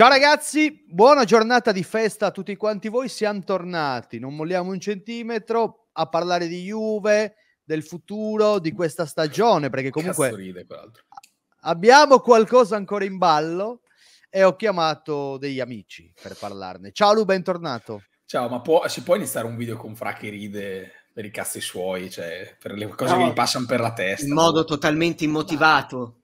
Ciao ragazzi, buona giornata di festa a tutti quanti voi, siamo tornati, non molliamo un centimetro a parlare di Juve, del futuro, di questa stagione, perché comunque ride, abbiamo qualcosa ancora in ballo e ho chiamato degli amici per parlarne. Ciao Lu, bentornato. Ciao, ma può, si può iniziare un video con Fra che ride per i cazzi suoi, cioè per le cose no, che gli passano per la testa? In modo totalmente immotivato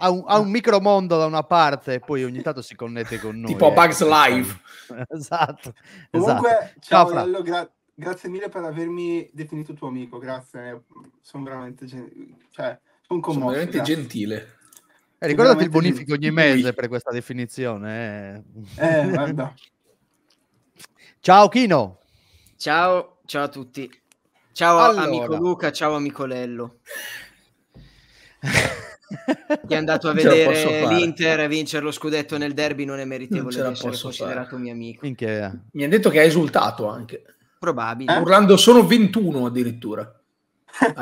ha un, ha un ah. micromondo da una parte e poi ogni tanto si connette con noi. tipo eh. Bugs Live. Esatto, esatto. Comunque, ciao, ciao Lello, gra- grazie mille per avermi definito tuo amico, grazie. Sono veramente, gen- cioè, son commosso, sono veramente gentile. Eh, ricordate il bonifico ogni mese per questa definizione. Eh, eh guarda. ciao Chino. Ciao, ciao a tutti. Ciao allora. amico Luca, ciao amico Lello. Chi è andato a vedere l'Inter vincere lo scudetto nel derby non è meritevole non di essere considerato fare. mio amico. Minchia. Mi ha detto che ha esultato anche. Probabile. Eh? Urlando sono 21 addirittura.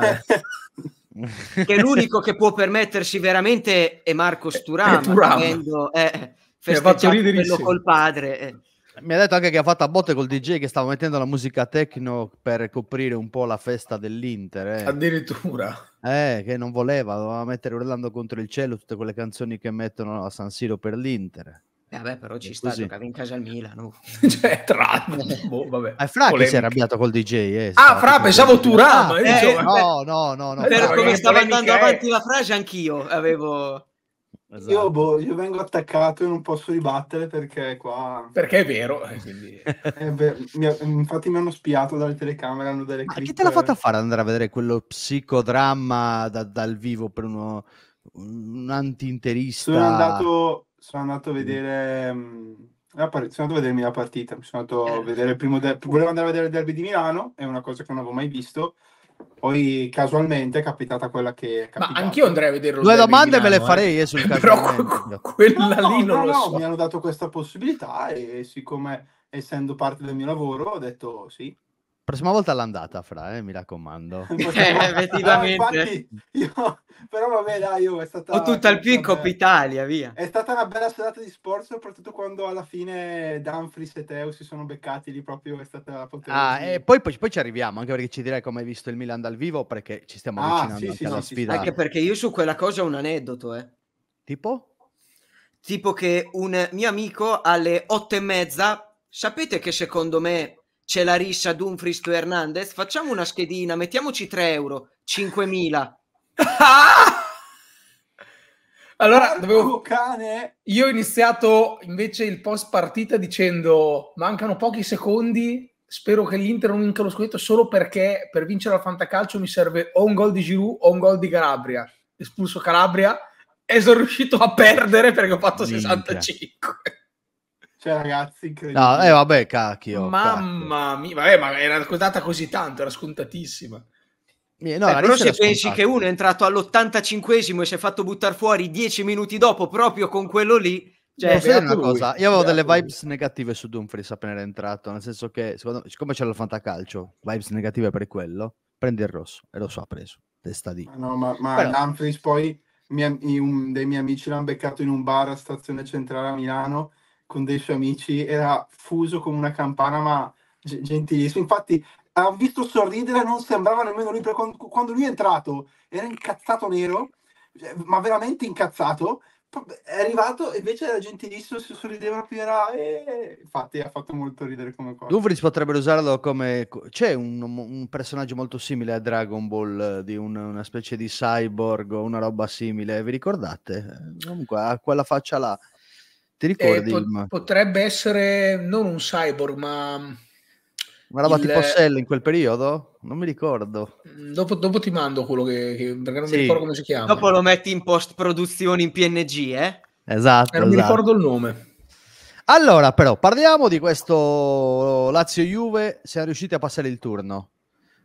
Eh. che l'unico che può permettersi veramente è Marco Sturano. È Turam. Avendo, eh, quello col padre. Eh. Mi ha detto anche che ha fatto a botte col DJ che stava mettendo la musica techno per coprire un po' la festa dell'Inter. Eh. Addirittura. Eh, che non voleva, doveva mettere urlando contro il cielo tutte quelle canzoni che mettono a San Siro per l'Inter. Eh vabbè, però ci sta, così. giocava in casa al Milano. cioè, tra... boh, vabbè. È eh, Fra che si è arrabbiato col DJ. Eh, ah, Fra, pensavo tu Rama. Ah, eh, eh no, no, no. no. Per come stava andando avanti la frase, anch'io avevo... Esatto. Io, boh, io, vengo attaccato e non posso ribattere perché qua... Perché è vero. Eh, quindi... è vero. Eh, infatti mi hanno spiato dalle telecamere, hanno delle Ma clip... chi te l'ha fatta fare andare a vedere quello psicodramma da, dal vivo per uno, un anti-interista? Sono andato, sono andato a vedere... Mh, mm, sono andato a vedermi la partita, sono andato a eh, vedere il primo derby, volevo andare a vedere il derby di Milano, è una cosa che non avevo mai visto, poi casualmente è capitata quella che è capitata. Ma anch'io andrei a vederlo. Due domande Milano, me le eh. farei io sul Però quella no, lì non no, lo no, Mi hanno dato questa possibilità e siccome essendo parte del mio lavoro ho detto sì. Prossima volta l'andata, Fra, eh, mi raccomando. effettivamente. Eh, no, io... Però vabbè, dai, io è stata... Ho tutto al più in Coppa Italia, via. È stata una bella serata di sport, soprattutto quando alla fine Danfries e Teo si sono beccati lì proprio, è stata potente. Ah, e poi, poi, poi, ci arriviamo, anche perché ci direi come hai visto il Milan dal vivo, perché ci stiamo ah, avvicinando ah, sì, anche sì, alla sì, sfida. Anche perché io su quella cosa ho un aneddoto, eh. Tipo? Tipo che un mio amico alle otto e mezza, sapete che secondo me c'è la riscia Dumfries to Hernandez, facciamo una schedina, mettiamoci 3 euro, 5.000. allora, dovevo... io ho iniziato invece il post partita dicendo mancano pochi secondi, spero che l'Inter non vinca lo scudetto solo perché per vincere al Fantacalcio mi serve o un gol di Giroud o un gol di Calabria. Espulso Calabria e sono riuscito a perdere perché ho fatto Minchia. 65. Cioè, ragazzi, incredibile. No, eh, vabbè, cacchio. Mamma cacchio. mia, vabbè, ma era codata così tanto, era scontatissima. Eh, no, eh, però se pensi scontato. che uno è entrato all'85 e si è fatto buttare fuori dieci minuti dopo proprio con quello lì, cioè, Posso dire una cosa? Io avevo delle vibes negative su Dumfries appena era entrato, nel senso che, secondo, siccome c'era il fantacalcio, vibes negative per quello, prende il rosso e lo so, ha preso, testa di... No, ma, ma Però... Dumfries poi, mia, un, dei miei amici l'hanno beccato in un bar a stazione centrale a Milano con dei suoi amici, era fuso come una campana, ma gentilissimo. Infatti, ha visto sorridere, non sembrava nemmeno lui, quando, quando lui è entrato era incazzato nero, eh, ma veramente incazzato. È arrivato e invece era gentilissimo, si sorrideva più era... E... Eh, infatti ha fatto molto ridere come cosa. Duvris potrebbero usarlo come... C'è un, un, personaggio molto simile a Dragon Ball, eh, di un, una specie di cyborg o una roba simile, vi ricordate? Comunque ha quella faccia là. Ti eh, ricordi? Eh, pot- ma... Potrebbe essere non un cyborg, ma... Una roba il... tipo Cell in quel periodo? Non mi ricordo. Mm, dopo, dopo ti mando quello che, che perché non sì. mi ricordo come si chiama. Dopo lo metti in post produzione in PNG, eh? Esatto. Eh, non esatto. mi ricordo il nome. Allora, però, parliamo di questo Lazio Juve. Siamo riusciti a passare il turno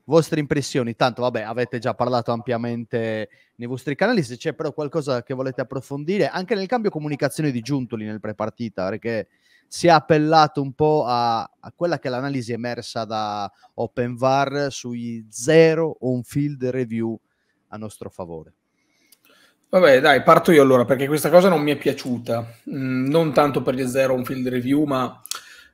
vostre impressioni. Tanto, vabbè, avete già parlato ampiamente nei vostri canali. Se c'è però qualcosa che volete approfondire, anche nel cambio comunicazione di Giuntoli nel prepartita, perché si è appellato un po' a, a quella che è l'analisi emersa da Open VAR sui zero on-field review a nostro favore. Vabbè, dai, parto io allora perché questa cosa non mi è piaciuta, mm, non tanto per gli zero on-field review, ma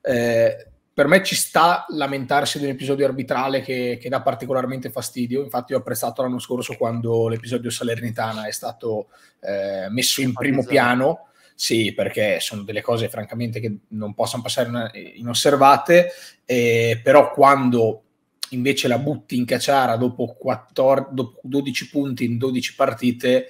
eh, per me ci sta lamentarsi di un episodio arbitrale che, che, dà particolarmente fastidio. Infatti, ho apprezzato l'anno scorso quando l'episodio Salernitana è stato eh, messo in primo piano. Sì, perché sono delle cose francamente che non possono passare inosservate, eh, però quando invece la butti in cacciara dopo, 14, dopo 12 punti in 12 partite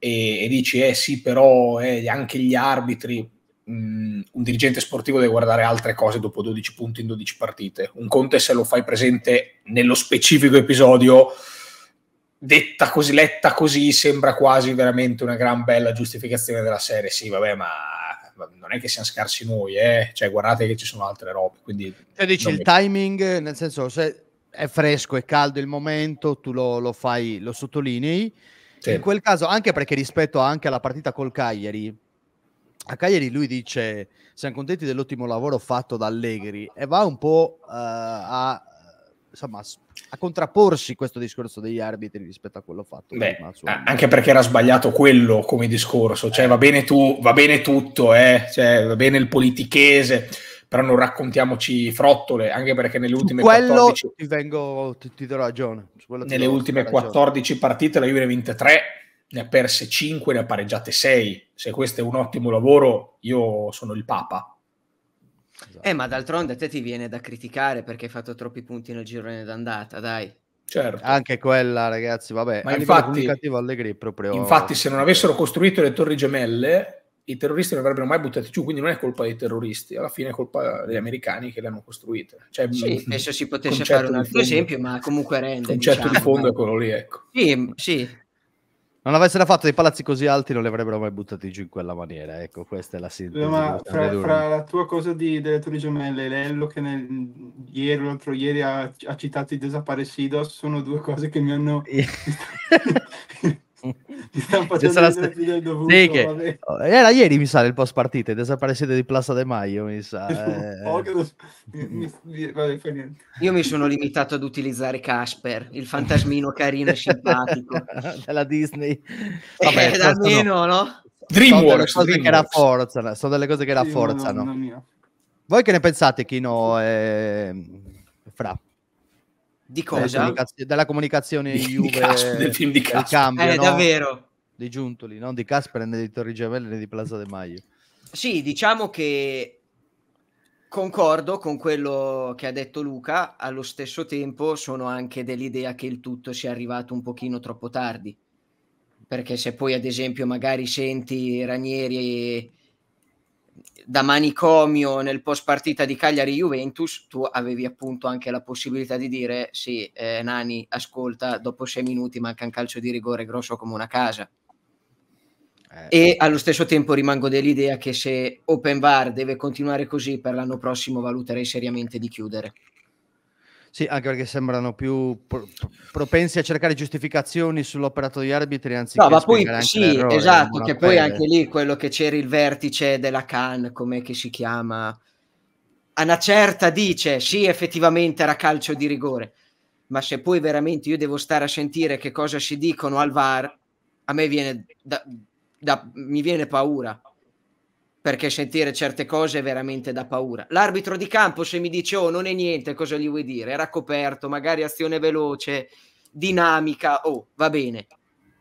e, eh, e dici eh sì, però eh, anche gli arbitri, mh, mm, un dirigente sportivo deve guardare altre cose dopo 12 punti in 12 partite. Un conto è se lo fai presente nello specifico episodio, detta così, letta così, sembra quasi veramente una gran bella giustificazione della serie. Sì, vabbè, ma non è che siamo scarsi noi, eh? cioè, guardate che ci sono altre robe. Quindi cioè, dici il mi... timing, nel senso, se è fresco, è caldo il momento, tu lo, lo fai, lo sottolinei. Sì. In quel caso, anche perché rispetto anche alla partita col Cagliari, a Cagliari lui dice siamo contenti dell'ottimo lavoro fatto da Allegri e va un po' uh, a, insomma, a contrapporsi questo discorso degli arbitri rispetto a quello fatto Beh, anche perché era sbagliato quello come discorso cioè va bene tu va bene tutto eh? cioè, va bene il politichese però non raccontiamoci frottole, anche perché nelle ultime, 14... Ti vengo, ti, ti nelle ultime 14 partite la Juve ne ha vinte 3 ne ha perse 5, ne ha pareggiate 6. Se questo è un ottimo lavoro, io sono il papa. Esatto. Eh, ma d'altronde a te ti viene da criticare perché hai fatto troppi punti nel girone d'andata, dai. Certo. Anche quella, ragazzi, vabbè. Ma infatti, Allegri proprio... infatti, se non avessero costruito le torri gemelle, i terroristi non avrebbero mai buttati giù, quindi non è colpa dei terroristi, alla fine è colpa degli americani che le hanno costruite. Cioè, sì, penso mm, si potesse fare un altro esempio, ma comunque rende. Il concetto diciamo. di fondo è quello lì, ecco. Sì, sì, non avessero fatto dei palazzi così alti non li avrebbero mai buttati giù in quella maniera. Ecco, questa è la sintesi. Ma fra, fra la tua cosa di, delle torri gemelle Lello che nel, ieri l'altro ieri ha, ha citato i desaparecidos sono due cose che mi hanno... Ti stanno facendo sta... dovuto, sì, che... Oh, era ieri, mi sa, il post partita, desaparecido di Plaza de Maio, mi sa. Eh... Io mi sono limitato ad utilizzare Casper, il fantasmino carino e simpatico. Della Disney. Eh, Vabbè, eh, almeno, no? no? Dreamworks. Sono delle cose che rafforzano. Sono delle cose che rafforzano. Sì, no, no, Voi che ne pensate, Kino e ehm, Fra? Di cosa? Della, comunicazione di, Juve, di Casper, del film di Casper. Cambio, eh, no? davvero. Di Giuntoli, non di Casper né di Torri Gemelle né di Plaza De Maio. Sì, diciamo che concordo con quello che ha detto Luca, allo stesso tempo sono anche dell'idea che il tutto sia arrivato un pochino troppo tardi. Perché se poi ad esempio magari senti Ranieri E da manicomio nel post partita di Cagliari-Juventus, tu avevi appunto anche la possibilità di dire sì, eh, Nani, ascolta, dopo sei minuti manca un calcio di rigore grosso come una casa. Eh, e allo stesso tempo rimango dell'idea che se Open Bar deve continuare così per l'anno prossimo valuterei seriamente di chiudere. Sì, anche perché sembrano più pro- propensi a cercare giustificazioni sull'operato degli arbitri anziché No, ma poi sì, esatto, che poi anche lì quello che c'era il vertice della CAN, come che si chiama? Anna certa dice, sì, effettivamente era calcio di rigore, ma se poi veramente io devo stare a sentire che cosa si dicono al VAR, a me viene da, da, mi viene paura perché sentire certe cose è veramente da paura. L'arbitro di campo se mi dice oh non è niente, cosa gli vuoi dire? Era coperto, magari azione veloce, dinamica, oh va bene.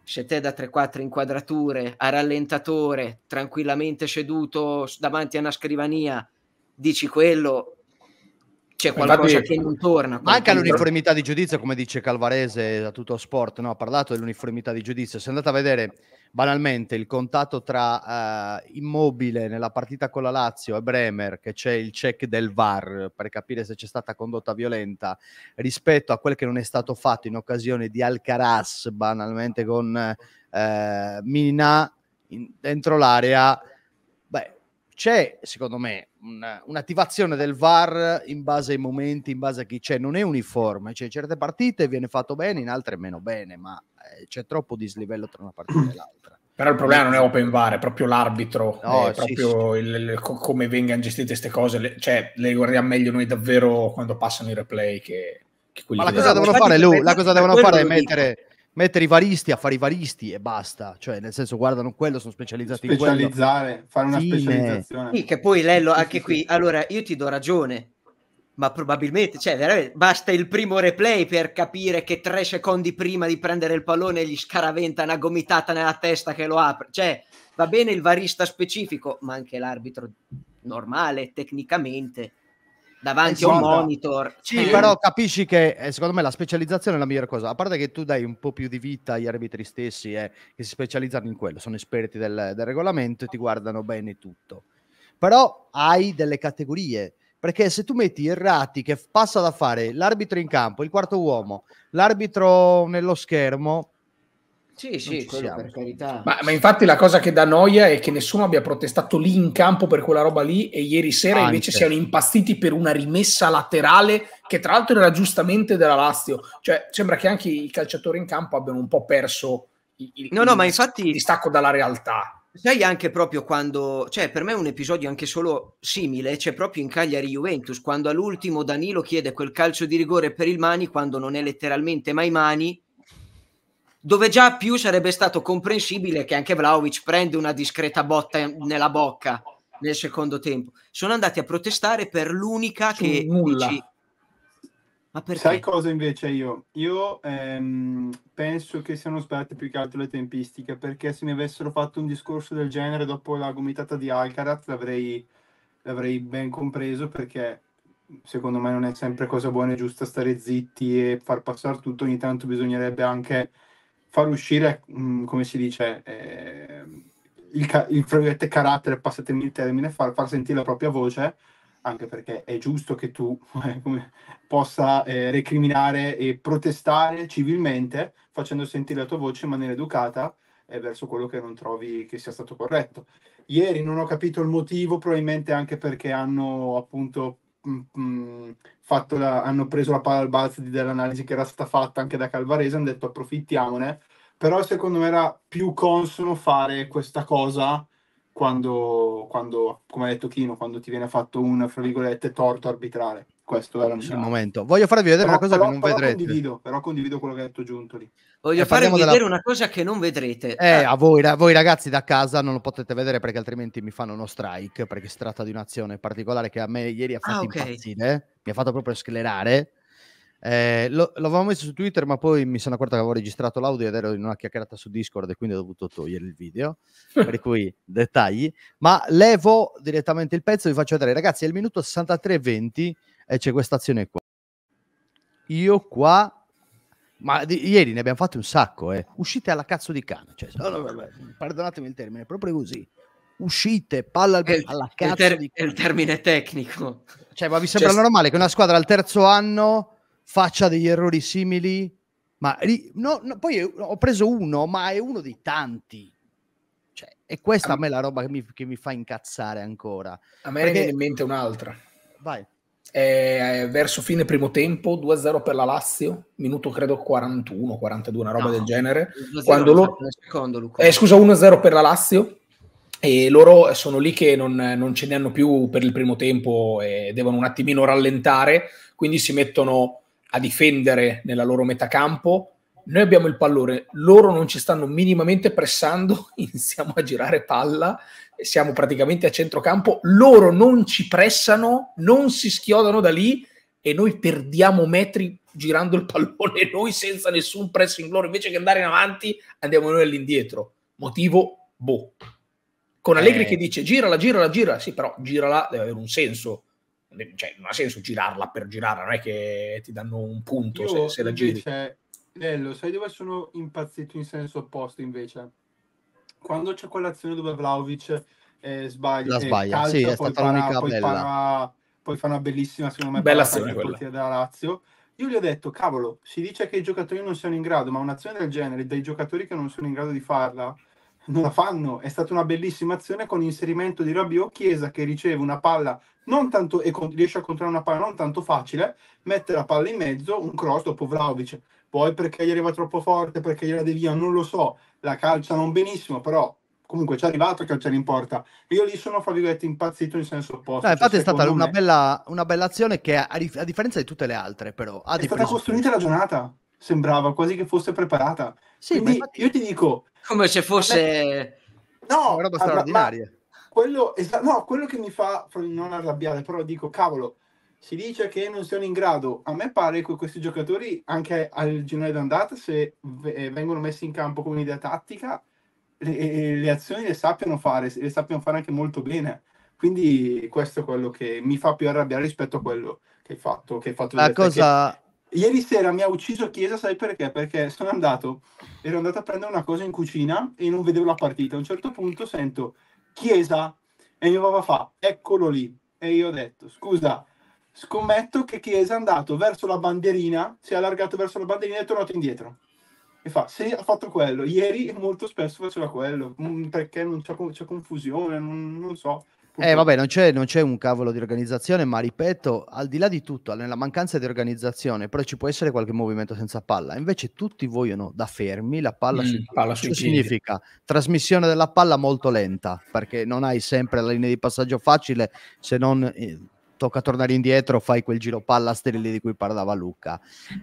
Se te da 3-4 inquadrature, a rallentatore, tranquillamente seduto davanti a una scrivania, dici quello, c'è eh, qualcosa Infatti, che non torna. Manca l'uniformità di giudizio, come dice Calvarese da tutto sport, no? ha parlato dell'uniformità di giudizio. Se andate a vedere banalmente il contatto tra uh, Immobile nella partita con la Lazio e Bremer, che c'è il check del VAR per capire se c'è stata condotta violenta rispetto a quel che non è stato fatto in occasione di Alcaraz, banalmente con uh, Mina in, dentro l'area. Beh, c'è secondo me un, un'attivazione del VAR in base ai momenti, in base a chi c'è, non è uniforme, cioè certe partite viene fatto bene, in altre meno bene, ma eh, c'è troppo dislivello tra una parte e l'altra. Però il problema non è open bar, è proprio l'arbitro, no, è proprio sì, sì. Il, il, come vengano gestite queste cose, le, cioè le guardiamo meglio noi davvero quando passano i replay che, che quelli Ma la cosa devono fare, lui, la cosa devono fare è mettere mettere i varisti a fare i varisti e basta, cioè nel senso guardano quello, sono specializzati in quello. Specializzare, fare una Fine. specializzazione. Sì, che poi Lello anche qui, allora io ti do ragione, ma probabilmente, cioè, veramente, basta il primo replay per capire che tre secondi prima di prendere il pallone gli scaraventa una gomitata nella testa che lo apre. Cioè, va bene il varista specifico, ma anche l'arbitro normale, tecnicamente, davanti Insomma, a un esatto. monitor. Sì, cioè... però capisci che eh, secondo me la specializzazione è la migliore cosa. A parte che tu dai un po' più di vita agli arbitri stessi eh, che si specializzano in quello, sono esperti del, del regolamento e ti guardano bene tutto. Però hai delle categorie perché se tu metti Irrati che passa da fare l'arbitro in campo, il quarto uomo, l'arbitro nello schermo, sì, sì, siamo. per carità. Ma, ma, infatti la cosa che dà noia è che nessuno abbia protestato lì in campo per quella roba lì e ieri sera Anche. invece siano impastiti per una rimessa laterale che tra l'altro era giustamente della Lazio. Cioè, sembra che anche i calciatori in campo abbiano un po' perso il, no, il, no, ma infatti, il distacco dalla realtà. Sai anche proprio quando, cioè per me è un episodio anche solo simile, c'è cioè proprio in Cagliari Juventus, quando all'ultimo Danilo chiede quel calcio di rigore per il Mani, quando non è letteralmente mai Mani, dove già più sarebbe stato comprensibile che anche Vlaovic prende una discreta botta nella bocca nel secondo tempo. Sono andati a protestare per l'unica che nulla. Dici, ma perché? Sai cosa invece io? Io ehm, penso che siano sbagliate più che altro le tempistiche, perché se mi avessero fatto un discorso del genere dopo la gomitata di Alcaraz l'avrei, l'avrei ben compreso, perché secondo me non è sempre cosa buona e giusta stare zitti e far passare tutto, ogni tanto bisognerebbe anche far uscire, mh, mm, come si dice, eh, il, ca- il carattere, passatemi il termine, far, far sentire la propria voce anche perché è giusto che tu eh, come, possa eh, recriminare e protestare civilmente facendo sentire la tua voce in maniera educata eh, verso quello che non trovi che sia stato corretto. Ieri non ho capito il motivo, probabilmente anche perché hanno appunto mh, mm, mm, fatto la, hanno preso la palla al balzo dell'analisi che era stata fatta anche da Calvarese, hanno detto approfittiamone, però secondo me era più consono fare questa cosa quando, quando, come ha detto Kino, quando ti viene fatto un, fra virgolette, torto arbitrale. Questo era il momento. Voglio farvi vedere però, una cosa però, che non però vedrete. Condivido, però condivido quello che ha detto Giuntoli. Voglio eh, farvi vedere della... una cosa che non vedrete. Eh, eh. A, voi, a voi, ragazzi da casa non lo potete vedere perché altrimenti mi fanno uno strike, perché si tratta di un'azione particolare che a me ieri ha ah, fatto ah, okay. impazzire, mi ha fatto proprio sclerare. Eh, lo, l'avevo messo su Twitter, ma poi mi sono accorto che avevo registrato l'audio ed ero in una chiacchierata su Discord e quindi ho dovuto togliere il video. per cui dettagli. Ma levo direttamente il pezzo, vi faccio vedere. Ragazzi, è il minuto 63:20 20 e c'è questa azione qua. Io qua. Ma di, ieri ne abbiamo fatti un sacco, eh. Uscite alla cazzo di cane. Cioè, no, no, no, perdonatemi il termine, proprio così uscite, palla al, alla cazzo. il, ter- di... è il termine tecnico. Cioè, ma vi cioè, sembra cioè, normale che una squadra al terzo anno faccia degli errori simili, ma no, no, poi ho preso uno, ma è uno dei tanti. Cioè, e questa a me è la roba che mi, che mi fa incazzare ancora. A me Perché... ne viene in mente un'altra. Vai. È verso fine primo tempo 2-0 per la Lazio, minuto credo 41, 42, una roba no, del genere. Quando loro... secondo, eh, scusa, 1-0 per la Lazio e loro sono lì che non, non, ce ne hanno più per il primo tempo e devono un attimino rallentare, quindi si mettono a difendere nella loro metà campo. noi abbiamo il pallone, loro non ci stanno minimamente pressando, iniziamo a girare palla, siamo praticamente a centrocampo, loro non ci pressano, non si schiodano da lì e noi perdiamo metri girando il pallone noi senza nessun pressing loro, invece che andare in avanti andiamo noi all'indietro. Motivo, boh. Con Allegri eh. che dice girala, girala, girala, sì però girala deve avere un senso, cioè, non ha senso girarla per girarla, non è che ti danno un punto Io, se, se, la giri. Invece, Nello, sai dove sono impazzito in senso opposto invece? Quando c'è quell'azione dove Vlaovic eh, sbaglia, la eh, sbaglia, calcia, sì, è stata para, l'unica bella. Para, poi fa una bellissima, secondo me, bella azione quella. della Lazio. Io gli ho detto, cavolo, si dice che i giocatori non siano in grado, ma un'azione del genere, dai giocatori che non sono in grado di farla, non la fanno. È stata una bellissima azione con l'inserimento di Rabiot Chiesa che riceve una palla non tanto e con, riesce a contrarre una palla non tanto facile, mette la palla in mezzo, un cross dopo Vlaovic. Poi perché gli arriva troppo forte, perché gliela devia, non lo so. La calcia non benissimo, però comunque ci è arrivato a calciare in porta. Io lì sono, fra virgolette, impazzito in senso opposto. No, infatti cioè, è stata una, me... bella, una, bella, azione che, a, a, differenza di tutte le altre, però... Ha è stata costruita la giornata, sembrava, quasi che fosse preparata. Sì, Quindi, infatti, io ti dico... Come se fosse... No, una roba straordinaria. quello, no, quello che mi fa non arrabbiare, però dico, cavolo, si dice che non sono in grado. A me pare che questi giocatori, anche al girone d'andata, se eh, vengono messi in campo con un'idea tattica, le, le, azioni le sappiano fare, le sappiano fare anche molto bene. Quindi questo è quello che mi fa più arrabbiare rispetto a quello che hai fatto. Che hai fatto la cosa, Ieri sera mi ha ucciso Chiesa, sai perché? Perché sono andato, ero andato a prendere una cosa in cucina e non vedevo la partita. A un certo punto sento Chiesa e mio papà fa, eccolo lì. E io ho detto, scusa, scommetto che Chiesa è andato verso la banderina, si è allargato verso la banderina e è tornato indietro. E fa, sì, ha fatto quello. Ieri molto spesso faceva quello, mm, perché non c'è, c'è confusione, non, non so. Eh vabbè, non c'è, non c'è, un cavolo di organizzazione, ma ripeto, al di là di tutto, nella mancanza di organizzazione, però ci può essere qualche movimento senza palla. Invece tutti vogliono da fermi la palla, mm, sui, palla sui significa trasmissione della palla molto lenta, perché non hai sempre la linea di passaggio facile se non eh, tocca tornare indietro, fai quel giro palla sterile di cui parlava Luca.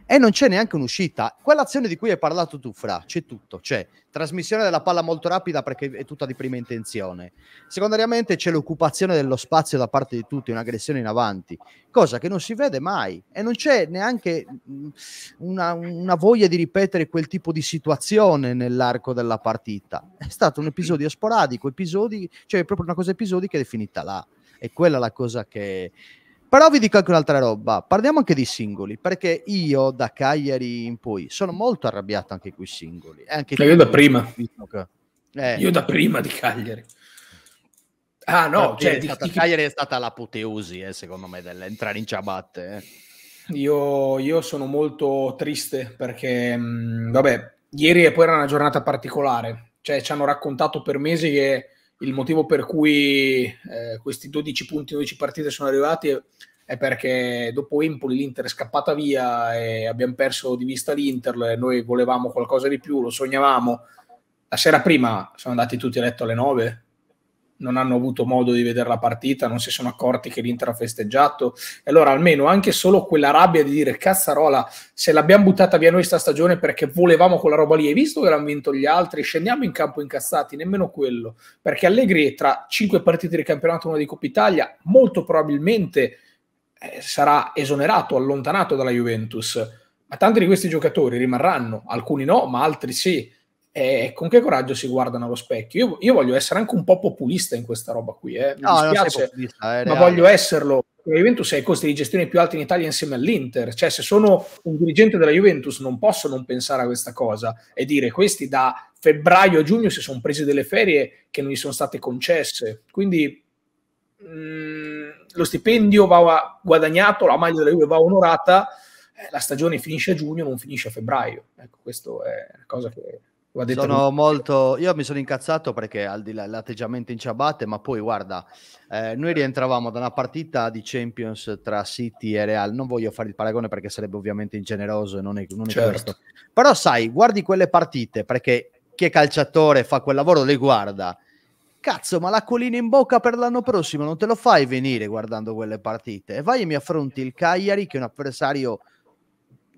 E non c'è neanche un'uscita. Quell'azione di cui hai parlato tu, Fra, c'è tutto. C'è trasmissione della palla molto rapida perché è tutta di prima intenzione. Secondariamente c'è l'occupazione dello spazio da parte di tutti, un'aggressione in avanti, cosa che non si vede mai. E non c'è neanche mm, una, una voglia di ripetere quel tipo di situazione nell'arco della partita. È stato un episodio sporadico, episodi, cioè proprio una cosa episodica che è finita là. È quella la cosa che... Però vi dico anche un'altra roba, parliamo anche di singoli, perché io da Cagliari in poi sono molto arrabbiato anche eh, con i singoli. Anche io da prima. Eh. Io da prima di Cagliari. Ah no, cioè, di, stata, di... Cagliari è stata l'apoteosi, eh, secondo me, dell'entrare in ciabatte. Eh. Io, io, sono molto triste perché, mh, mm, vabbè, ieri e poi era una giornata particolare. Cioè, ci hanno raccontato per mesi che il motivo per cui eh, questi 12 punti in 12 partite sono arrivati è perché dopo Empoli l'Inter è scappata via e abbiamo perso di vista l'Inter, e noi volevamo qualcosa di più, lo sognavamo. La sera prima sono andati tutti a letto alle 9, non hanno avuto modo di vedere la partita, non si sono accorti che l'Inter ha festeggiato. E allora almeno anche solo quella rabbia di dire cazzarola, se l'abbiamo buttata via noi sta stagione perché volevamo quella roba lì, hai visto che l'hanno vinto gli altri, scendiamo in campo incazzati, nemmeno quello. Perché Allegri tra cinque partite di campionato una di Coppa Italia molto probabilmente eh, sarà esonerato, allontanato dalla Juventus. Ma tanti di questi giocatori rimarranno, alcuni no, ma altri sì e con che coraggio si guardano allo specchio. Io, io, voglio essere anche un po' populista in questa roba qui, eh. mi no, dispiace, eh, ma voglio esserlo. La Juventus ha i costi di gestione più alti in Italia insieme all'Inter, cioè se sono un dirigente della Juventus non posso non pensare a questa cosa e dire questi da febbraio a giugno si sono presi delle ferie che non gli sono state concesse, quindi mh, mm, lo stipendio va guadagnato, la maglia della Juve va onorata, eh, la stagione finisce a giugno, non finisce a febbraio. Ecco, questa è una cosa che sono molto... Io mi sono incazzato perché al di là dell'atteggiamento in ciabatte, ma poi guarda, eh, noi rientravamo da una partita di Champions tra City e Real. Non voglio fare il paragone perché sarebbe ovviamente ingeneroso e non è, non è certo. questo. Però sai, guardi quelle partite perché chi è calciatore fa quel lavoro le guarda. Cazzo, ma la colina in bocca per l'anno prossimo non te lo fai venire guardando quelle partite. E vai e mi affronti il Cagliari che è un avversario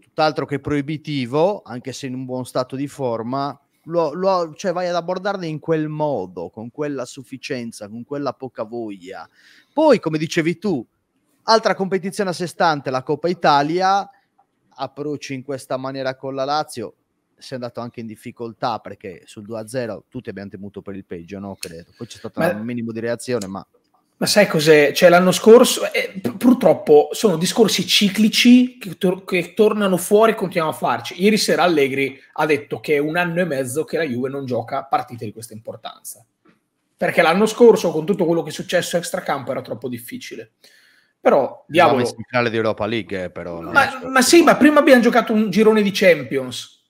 tutt'altro che proibitivo, anche se in un buon stato di forma lo, lo, cioè vai ad abordarne in quel modo, con quella sufficienza, con quella poca voglia. Poi, come dicevi tu, altra competizione a sé stante, la Coppa Italia, approcci in questa maniera con la Lazio, sei andato anche in difficoltà perché sul 2-0 tutti abbiamo temuto per il peggio, no? Credo. Poi c'è stato Beh, un minimo di reazione, ma... Ma sai cos'è? Cioè, l'anno scorso, eh, purtroppo, sono discorsi ciclici che, tor- che, tornano fuori e continuiamo a farci. Ieri sera Allegri ha detto che è un anno e mezzo che la Juve non gioca partite di questa importanza. Perché l'anno scorso, con tutto quello che è successo extracampo, era troppo difficile. Però, diavolo... in finale di Europa League, eh, però. Ma, ma sì, ma prima abbiamo giocato un girone di Champions,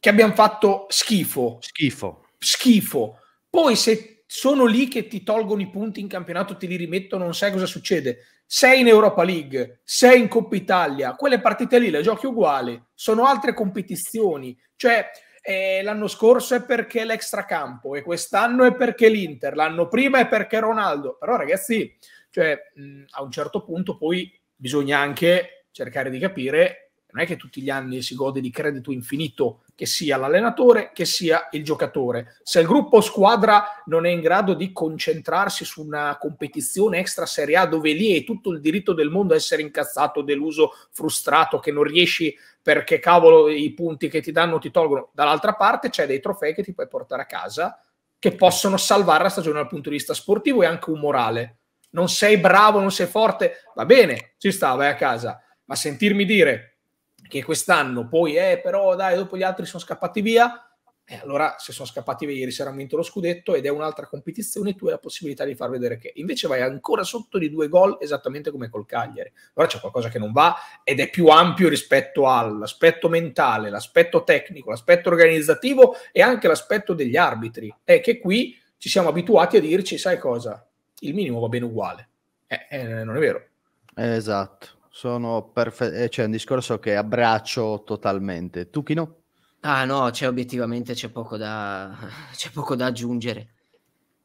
che abbiamo fatto schifo. Schifo. Schifo. Poi se sono lì che ti tolgono i punti in campionato, ti li rimettono, non sai cosa succede. Sei in Europa League, sei in Coppa Italia, quelle partite lì le giochi uguali, sono altre competizioni. Cioè, eh, l'anno scorso è perché l'extracampo e quest'anno è perché l'Inter, l'anno prima è perché Ronaldo. Però ragazzi, cioè, mh, a un certo punto poi bisogna anche cercare di capire, non è che tutti gli anni si gode di credito infinito che sia l'allenatore, che sia il giocatore. Se il gruppo squadra non è in grado di concentrarsi su una competizione extra Serie A dove lì è tutto il diritto del mondo a essere incazzato, deluso, frustrato, che non riesci perché cavolo i punti che ti danno ti tolgono, dall'altra parte c'è dei trofei che ti puoi portare a casa che possono salvare la stagione dal punto di vista sportivo e anche umorale. Non sei bravo, non sei forte, va bene, ci sta, vai a casa. Ma sentirmi dire che quest'anno poi eh, però dai, dopo gli altri sono scappati via, E allora se sono scappati via ieri sera hanno vinto lo scudetto ed è un'altra competizione, tu hai la possibilità di far vedere che invece vai ancora sotto di due gol esattamente come col Cagliari. Allora c'è qualcosa che non va ed è più ampio rispetto all'aspetto mentale, l'aspetto tecnico, l'aspetto organizzativo e anche l'aspetto degli arbitri. È che qui ci siamo abituati a dirci, sai cosa, il minimo va bene uguale. Eh, eh non è vero. Esatto sono perfetto, eh, cioè un discorso che abbraccio totalmente. Tu chi no? Ah no, c'è cioè, obiettivamente c'è poco, da, c'è poco da aggiungere.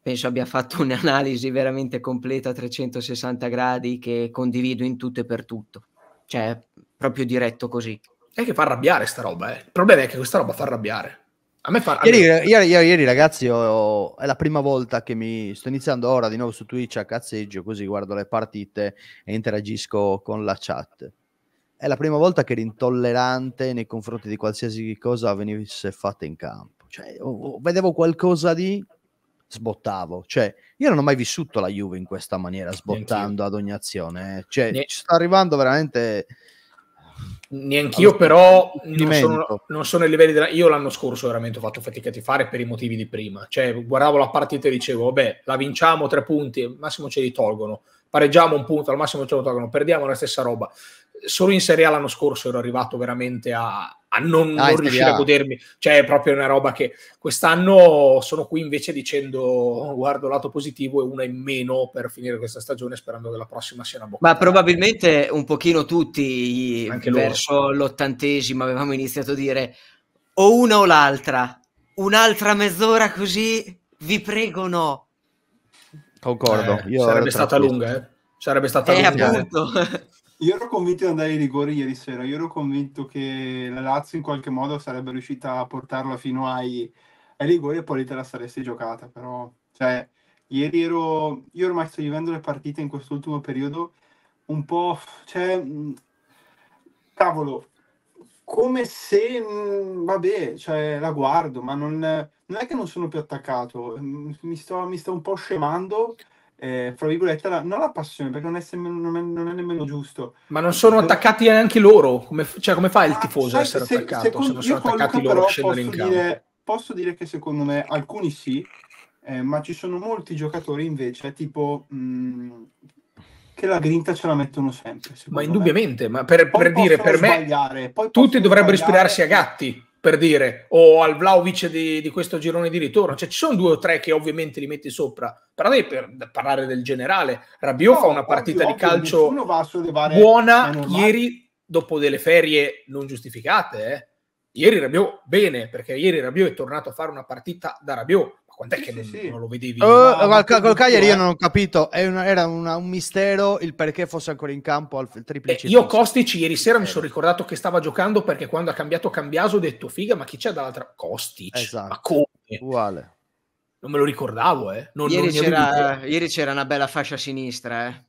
Penso abbia fatto un'analisi veramente completa a 360 gradi che condivido in tutto e per tutto. Cioè, proprio diretto così. È che fa arrabbiare sta roba, eh. Il problema è che questa roba fa arrabbiare. A me fa... Ieri, eh, ieri, ieri, ieri ragazzi, ho, è la prima volta che mi sto iniziando ora di nuovo su Twitch a cazzeggio, così guardo le partite e interagisco con la chat. È la prima volta che ero intollerante nei confronti di qualsiasi cosa venisse fatta in campo. Cioè, vedevo qualcosa di sbottavo. Cioè, io non ho mai vissuto la Juve in questa maniera, sbottando Neanch'io. ad ogni azione. Eh. Cioè, ci sta arrivando veramente Neanch'io, però, non sono, non sono ai livelli della... Io l'anno scorso veramente ho fatto fatica a fare per i motivi di prima. Cioè, guardavo la partita e dicevo, vabbè, la vinciamo tre punti, al massimo ce li tolgono. Pareggiamo un punto, al massimo ce lo tolgono. Perdiamo la stessa roba. Solo in Serie A l'anno scorso ero arrivato veramente a, a non, ah, non riuscire a godermi. Cioè, è proprio una roba che quest'anno sono qui invece dicendo guardo lato positivo e una in meno per finire questa stagione sperando che la prossima sia una bocca. Ma probabilmente un pochino tutti Anche verso loro. l'ottantesimo avevamo iniziato a dire o una o l'altra, un'altra mezz'ora così, vi prego no. Concordo. Eh, sarebbe stata lunga, eh. Sarebbe stata eh, lunga. Appunto. Eh. Io ero convinto di andare ai rigori ieri sera, io ero convinto che la Lazio in qualche modo sarebbe riuscita a portarla fino ai, ai rigori e poi te la saresti giocata, però cioè, ieri ero, io ormai sto vivendo le partite in quest'ultimo periodo un po', cioè, mm, cavolo, come se, mm, vabbè, cioè, la guardo, ma non, non è che non sono più attaccato, mm, mi sto, mi sto un po' scemando eh, fra virgolette, la, non la passione, perché non è, sem- non, è, non è, nemmeno giusto. Ma non sono attaccati neanche loro, come, cioè come fa il ah, tifoso ah, a essere se, attaccato secondo, se non sono attaccati loro a scendere in campo? Dire, posso dire che secondo me alcuni sì, eh, ma ci sono molti giocatori invece, tipo... Mh, mm, che la grinta ce la mettono sempre. Ma indubbiamente, me. ma per, per dire, per me, tutti dovrebbero ispirarsi a Gatti per dire, o al Vlaovic di, di, questo girone di ritorno. Cioè, ci sono due o tre che ovviamente li metti sopra. Però devi per parlare del generale. Rabiot no, fa una partita ovvio, di calcio buona ieri dopo delle ferie non giustificate. Eh. Ieri Rabiot bene, perché ieri Rabiot è tornato a fare una partita da Rabiot quando è che sì, non, sì. non, lo vedevi? Uh, oh, ma, col, col Cagliari io eh. non ho capito, una, era una, un mistero il perché fosse ancora in campo al triple eh, Io Costici ieri sera mi sono ricordato che stava giocando perché quando ha cambiato Cambiaso ho detto figa ma chi c'è dall'altra? Costici, esatto. ma come? Uguale. Non me lo ricordavo, eh. Non, ieri, non c'era, ieri, c'era, una bella fascia sinistra, eh.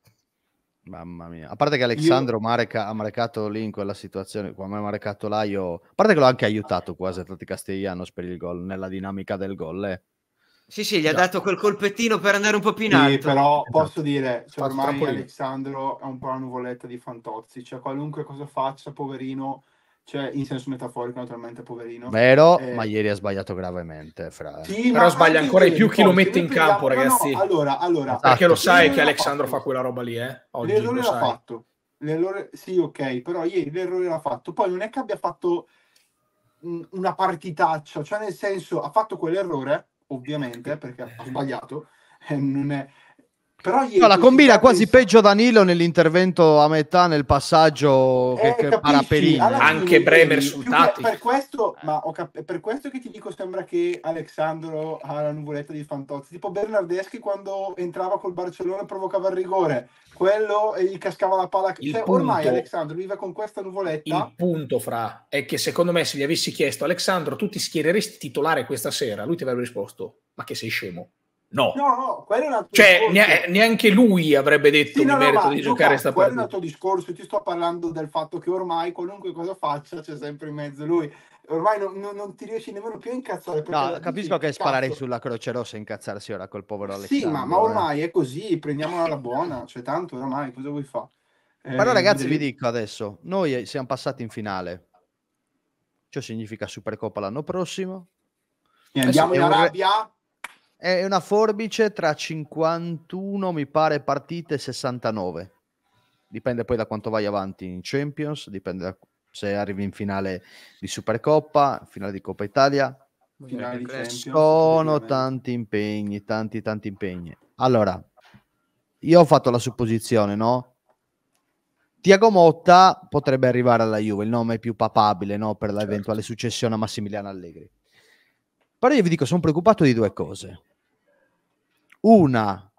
Mamma mia, a parte che Alessandro io... ha marcato lì in quella situazione, quando ha marcato là io, a parte che l'ho anche aiutato quasi Atleti Castiglianos per il gol, nella dinamica del gol, eh. Sì, sì, gli ha dato quel colpettino per andare un po' più in alto. Sì, però posso esatto. dire, cioè, ormai Alessandro è un po' la nuvoletta di Fantozzi, cioè qualunque cosa faccia, poverino, cioè in senso metaforico naturalmente, poverino. Vero, eh... ma ieri ha sbagliato gravemente, fra... Sì, però sbaglia ancora di più chi lo mette in campo, ragazzi. No, allora, allora... Esatto. Perché lo sai che Alessandro fa quella roba lì, eh? Oggi l'errore l'ha fatto. L'errore... Sì, ok, però ieri l'errore l'ha fatto. Poi non è che abbia fatto una partitaccia, cioè nel senso, ha fatto quell'errore ovviamente, perché ha sbagliato. non è... Però no, la combina quasi pensa... peggio Danilo nell'intervento a metà nel passaggio eh, che, capisci, anche Bremer sul Tati per questo, ma cap- per questo che ti dico sembra che Alexandro ha la nuvoletta di Fantozzi tipo Bernardeschi quando entrava col Barcellona provocava il rigore quello e gli cascava la palla. Cioè, punto, ormai Alexandro vive con questa nuvoletta. Il punto, Fra, è che secondo me se gli avessi chiesto Alexandro tu ti schiereresti titolare questa sera, lui ti avrebbe risposto ma che sei scemo. No, no, no quello è un altro cioè, discorso. neanche lui avrebbe detto sì, no, no, merito di giocare questa partita. Quello è un altro discorso, ti sto parlando del fatto che ormai qualunque cosa faccia c'è sempre in mezzo lui. Ormai non, non, non ti riesci nemmeno più a incazzare. No, capisco dici, che sparare sulla Croce Rossa e incazzarsi ora col povero Alessandro. Sì, ma, ma eh. ormai è così, prendiamola alla buona, cioè tanto ormai cosa vuoi fare? Eh, Però ragazzi vi dico adesso, noi siamo passati in finale, ciò significa Supercoppa l'anno prossimo. E andiamo in Arabia? È una forbice tra 51, mi pare, partite e 69. Dipende poi da quanto vai avanti in Champions, dipende da se arrivi in finale di Supercoppa, finale di Coppa Italia. Finale finale di sono tanti impegni, tanti tanti impegni. Allora, io ho fatto la supposizione, no? Tiago Motta potrebbe arrivare alla Juve, il nome più papabile no? per l'eventuale certo. successione a Massimiliano Allegri. Però io vi dico, sono preoccupato di due cose. Una,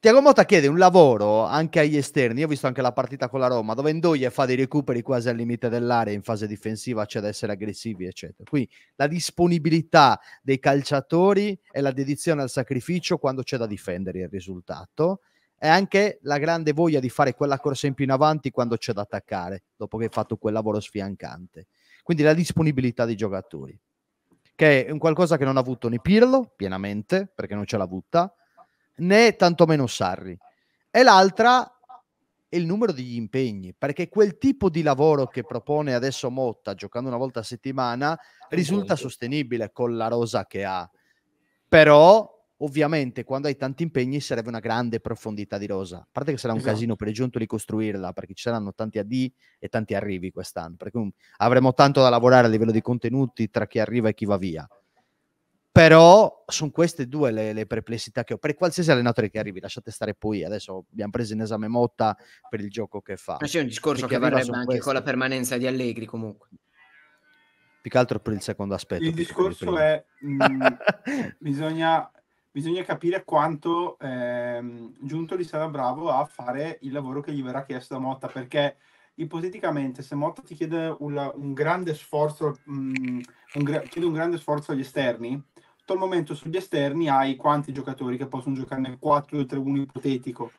Tiago Motta chiede un lavoro anche agli esterni. Io ho visto anche la partita con la Roma, dove Ndoye fa dei recuperi quasi al limite dell'area in fase difensiva, c'è cioè da essere aggressivi, eccetera. Quindi la disponibilità dei calciatori e la dedizione al sacrificio quando c'è da difendere il risultato. E anche la grande voglia di fare quella corsa in più in avanti quando c'è da attaccare, dopo che hai fatto quel lavoro sfiancante. Quindi la disponibilità dei giocatori che è un qualcosa che non ha avuto né Pirlo pienamente, perché non ce l'ha avuta, né tantomeno Sarri. E l'altra è il numero degli impegni, perché quel tipo di lavoro che propone adesso Motta, giocando una volta a settimana, risulta esatto. sostenibile con la rosa che ha. Però Ovviamente quando hai tanti impegni sarebbe una grande profondità di rosa, a parte che sarà un esatto. casino per il giunto ricostruirla perché ci saranno tanti AD e tanti arrivi quest'anno, perché avremo tanto da lavorare a livello di contenuti tra chi arriva e chi va via. Però sono queste due le, le perplessità che ho per qualsiasi allenatore che arrivi, lasciate stare poi, adesso abbiamo preso in esame Motta per il gioco che fa. Ma c'è un discorso perché che varrebbe anche queste. con la permanenza di Allegri comunque più che altro per il secondo aspetto. Il discorso è mh, mm, bisogna bisogna capire quanto ehm, Giuntoli sarà bravo a fare il lavoro che gli verrà chiesto da Motta, perché ipoteticamente se Motta ti chiede un, un grande sforzo, mh, mm, un gra- chiede un grande sforzo agli esterni, tu al momento sugli esterni hai quanti giocatori che possono giocare nel 4, 3, 1 ipotetico.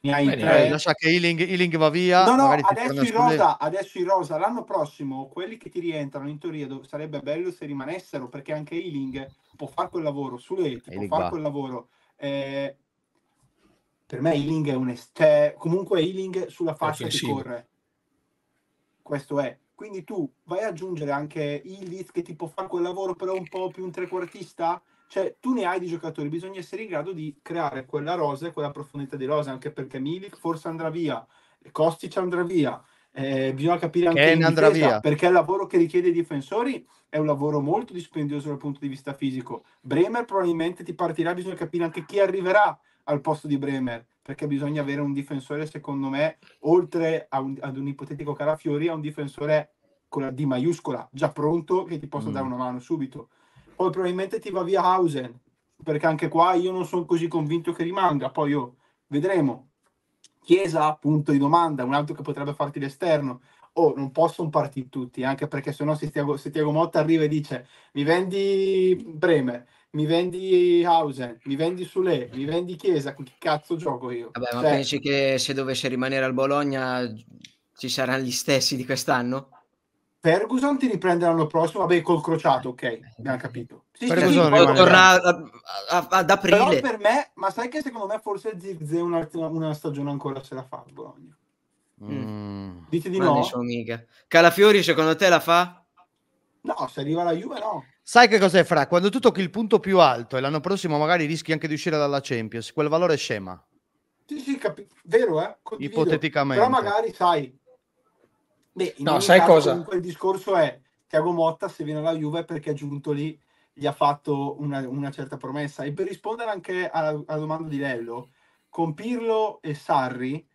Ne hai Bene, tre. Eh, lascia che Ealing, Ealing va via. No, no, adesso in, rosa, adesso in rosa, l'anno prossimo quelli che ti rientrano in teoria sarebbe bello se rimanessero, perché anche Ealing può fare quel lavoro, Sule può fare va. quel lavoro. Eh, per me Healing è un est- cioè, comunque Healing sulla fascia che corre. Questo è. Quindi tu vai ad aggiungere anche Illiz che ti può fare quel lavoro però un po' più un trequartista? Cioè tu ne hai di giocatori, bisogna essere in grado di creare quella rosa e quella profondità di rosa, anche perché Milik forse andrà via, Kostic andrà via, eh, bisogna capire anche in difesa, via. perché il lavoro che richiede i difensori è un lavoro molto dispendioso dal punto di vista fisico. Bremer probabilmente ti partirà, bisogna capire anche chi arriverà al posto di Bremer, perché bisogna avere un difensore, secondo me, oltre un, ad un ipotetico carafiori, a un difensore con la D maiuscola, già pronto, che ti possa mm. dare una mano subito. Poi probabilmente ti va via Hausen, perché anche qua io non sono così convinto che rimanga, poi io oh, vedremo. Chiesa, punto di domanda, un altro che potrebbe farti l'esterno. Oh, non possono partire tutti, anche perché sennò se Tiago, se Tiago Motta arriva e dice mi vendi Bremer, mi vendi Hausen, mi vendi Sule, mi vendi Chiesa, che cazzo gioco io? Vabbè, ma cioè pensi che se dovesse rimanere al Bologna ci saranno gli stessi di quest'anno? Ferguson ti riprende l'anno prossimo, vabbè, col crociato, ok, eh, abbiamo eh. capito. Sì, Ferguson sì, torna ad aprile. Però per me, ma sai che secondo me forse Zirze una, una stagione ancora se la fa il Bologna. Mm. mm. Dite di ma no. Calafiori secondo te la fa? No, se arriva la Juve no. Sai che cos'è Fra? Quando tu tocchi il punto più alto e l'anno prossimo magari rischi anche di uscire dalla Champions, quel valore scema. Sì, sì, capi- vero, eh? Condivido. Ipoteticamente. Però magari, sai, Beh, no, sai caso, cosa? Comunque il discorso è Tiago Motta se viene alla Juve perché è giunto lì gli ha fatto una, una certa promessa e per rispondere anche alla, alla domanda di Lello con Pirlo e Sarri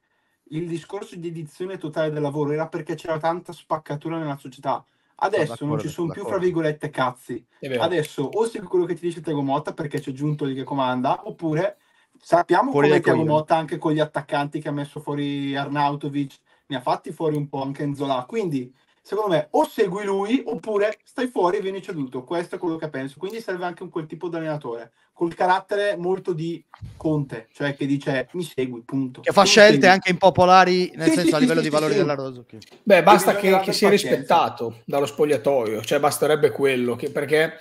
il discorso di edizione totale del lavoro era perché c'era tanta spaccatura nella società adesso non ci sono più fra virgolette cazzi adesso o segui quello che ti dice Tiago Motta perché c'è giunto lì che comanda oppure sappiamo Fuori come Tiago Motta anche con gli attaccanti che ha messo fuori Arnautovic ne ha fatti fuori un po' anche Enzola. Quindi, secondo me, o segui lui oppure stai fuori e vieni ceduto. Questo è quello che penso. Quindi serve anche un quel tipo di allenatore col carattere molto di Conte, cioè che dice mi segui, punto. Che fa mi scelte segui. anche impopolari nel sì, senso sì, a livello sì, di valori della Rosa. Beh, basta che, che sia rispettato dallo spogliatoio, cioè basterebbe quello, che, perché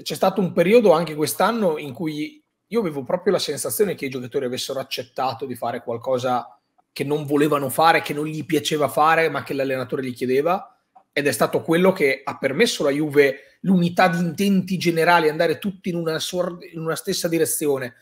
c'è stato un periodo anche quest'anno in cui io avevo proprio la sensazione che i giocatori avessero accettato di fare qualcosa che non volevano fare, che non gli piaceva fare, ma che l'allenatore gli chiedeva. Ed è stato quello che ha permesso alla Juve l'unità di intenti generali, andare tutti in una, in una stessa direzione.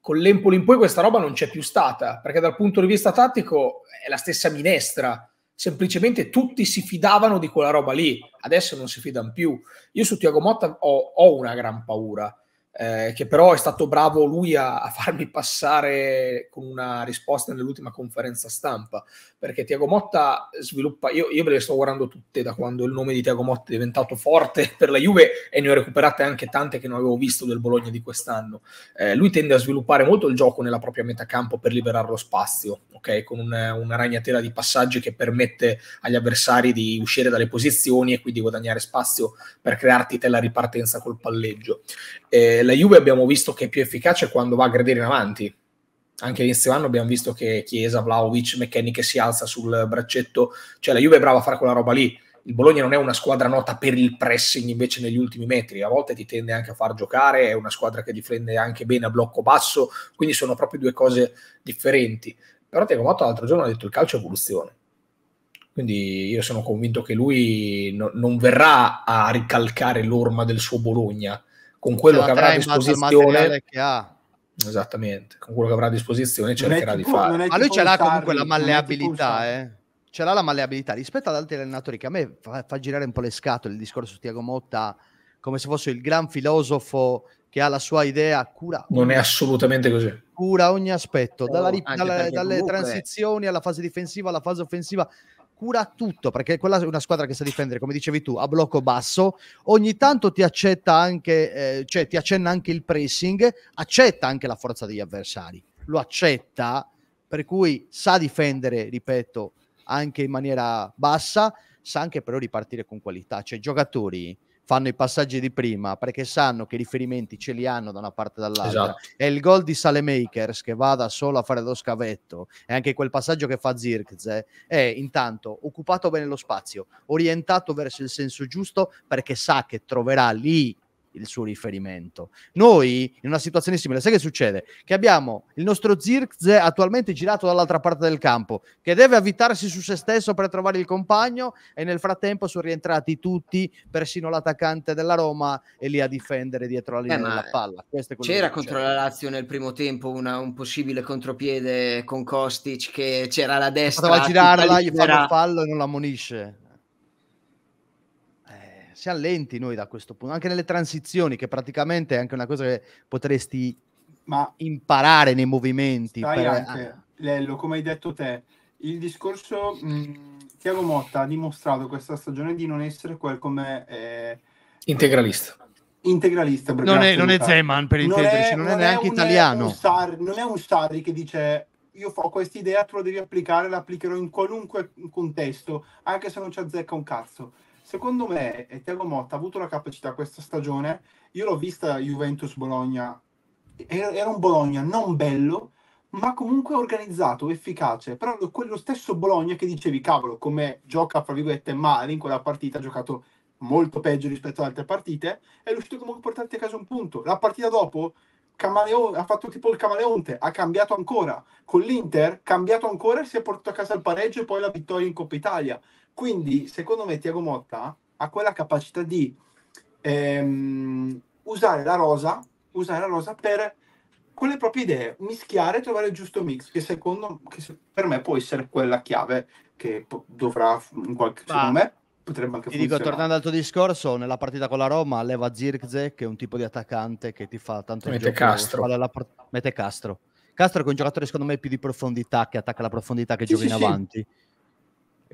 Con l'Empoli in poi questa roba non c'è più stata, perché dal punto di vista tattico è la stessa minestra semplicemente tutti si fidavano di quella roba lì, adesso non si fidano più. Io su Tiago Motta ho, ho, una gran paura, eh, che però è stato bravo lui a, a, farmi passare con una risposta nell'ultima conferenza stampa, perché Tiago Motta sviluppa, io, io ve le sto guardando tutte da quando il nome di Tiago Motta è diventato forte per la Juve e ne ho recuperate anche tante che non avevo visto del Bologna di quest'anno. Eh, lui tende a sviluppare molto il gioco nella propria metà campo per liberare lo spazio, ok? Con un, una ragnatela di passaggi che permette agli avversari di uscire dalle posizioni e quindi guadagnare spazio per crearti te la ripartenza col palleggio. Eh, la Juve abbiamo visto che è più efficace quando va a gradire in avanti. Anche all'inizio anno abbiamo visto che Chiesa, Vlaovic, McKenny che si alza sul braccetto, cioè la Juve è brava a fare quella roba lì. Il Bologna non è una squadra nota per il pressing invece negli ultimi metri, a volte ti tende anche a far giocare, è una squadra che difende anche bene a blocco basso, quindi sono proprio due cose differenti. Però Tegomotto l'altro giorno ha detto il calcio è evoluzione. Quindi io sono convinto che lui no, non verrà a ricalcare l'orma del suo Bologna, con quello che avrà a disposizione che ha esattamente con quello che avrà a disposizione cercherà di fare ma lui ce l'ha comunque la malleabilità eh. ce l'ha la malleabilità rispetto ad altri allenatori che a me fa, fa girare un po' le scatole il discorso di Tiago Motta come se fosse il gran filosofo che ha la sua idea cura non è assolutamente così cura ogni aspetto oh, dalla, dalle comunque... transizioni alla fase difensiva alla fase offensiva cura tutto, perché quella è una squadra che sa difendere, come dicevi tu, a blocco basso, ogni tanto ti accetta anche, eh, cioè ti accenna anche il pressing, accetta anche la forza degli avversari, lo accetta, per cui sa difendere, ripeto, anche in maniera bassa, sa anche però ripartire con qualità, cioè giocatori fanno i passaggi di prima perché sanno che i riferimenti ce li hanno da una parte o dall'altra. Esatto. È il gol di Salemakers che va da solo a fare lo scavetto e anche quel passaggio che fa Zirkze eh. è intanto occupato bene lo spazio, orientato verso il senso giusto perché sa che troverà lì il suo riferimento. Noi, in una situazione simile, sai che succede? Che abbiamo il nostro Zirkz attualmente girato dall'altra parte del campo, che deve avvitarsi su se stesso per trovare il compagno e nel frattempo sono rientrati tutti, persino l'attaccante della Roma, e lì a difendere dietro la eh, linea eh, della palla. c'era contro la Lazio nel primo tempo una, un possibile contropiede con Kostic che c'era la destra. Poteva girarla, gli fa un fallo e non la l'ammonisce siamo lenti noi da questo punto, anche nelle transizioni, che praticamente è anche una cosa che potresti Ma imparare nei movimenti. Per... Anche, Lello, come hai detto te, il discorso... Mh, Tiago Motta ha dimostrato questa stagione di non essere quel come... Eh, integralista. Integralista. Non è, non è Zeman per intenderci, non, non, è neanche un, italiano. Star, non è un Sarri che dice io ho questa idea, tu la devi applicare, la applicherò in qualunque contesto, anche se non ci azzecca un cazzo. Secondo me Tiago Motta ha avuto la capacità questa stagione, io l'ho vista Juventus-Bologna, era un Bologna non bello, ma comunque organizzato, efficace. Però quello stesso Bologna che dicevi, cavolo, come gioca, fra virgolette, male in quella partita, ha giocato molto peggio rispetto ad altre partite, è riuscito comunque a portarti a casa un punto. La partita dopo Camaleon, ha fatto tipo il camaleonte, ha cambiato ancora. Con l'Inter, cambiato ancora, si è portato a casa il pareggio e poi la vittoria in Coppa Italia. Quindi, secondo me, Tiago Motta ha quella capacità di ehm, usare la rosa, usare la rosa per con le proprie idee, mischiare e trovare il giusto mix, che secondo che per me può essere quella chiave che po- dovrà, in qualche, secondo me, potrebbe anche ti funzionare. dico, tornando al tuo discorso, nella partita con la Roma, leva Zirkze, che è un tipo di attaccante che ti fa tanto mette gioco, Castro. Part- mette Castro. Castro è un giocatore, secondo me, più di profondità, che attacca la profondità che sì, gioca sì, in avanti. Sì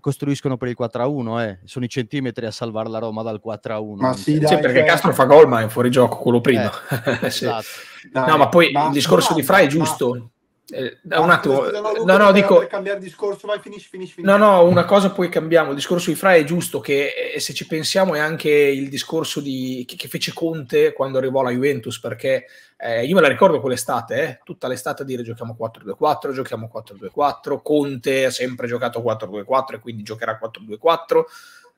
costruiscono per il 4-1, eh. sono i centimetri a salvare la Roma dal 4-1. Ma sì, dai, sì, perché cioè... Castro fa gol, ma è un gioco quello prima. Eh, esatto. dai, no, ma poi ma, il discorso no, di Fra è giusto. Eh, ah, un attimo, eh, no, no, dico, per cambiare discorso, vai, finisci, finisci, finisci. No, no, una cosa poi cambiamo. Il discorso di Fra è giusto che eh, se ci pensiamo è anche il discorso di, che, che fece Conte quando arrivò alla Juventus, perché eh, io me la ricordo quell'estate, eh, tutta l'estate a dire giochiamo 4-2-4, giochiamo 4-2-4, Conte ha sempre giocato 4-2-4 e quindi giocherà 4-2-4